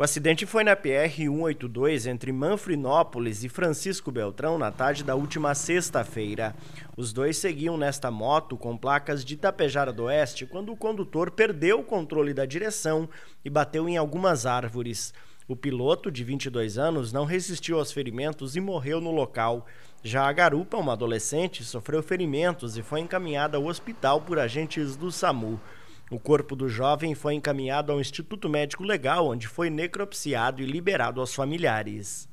O acidente foi na PR-182 entre Manfrinópolis e Francisco Beltrão na tarde da última sexta-feira. Os dois seguiam nesta moto com placas de Itapejara do Oeste quando o condutor perdeu o controle da direção e bateu em algumas árvores. O piloto, de 22 anos, não resistiu aos ferimentos e morreu no local. Já a garupa, uma adolescente, sofreu ferimentos e foi encaminhada ao hospital por agentes do SAMU. O corpo do jovem foi encaminhado ao Instituto Médico Legal, onde foi necropsiado e liberado aos familiares.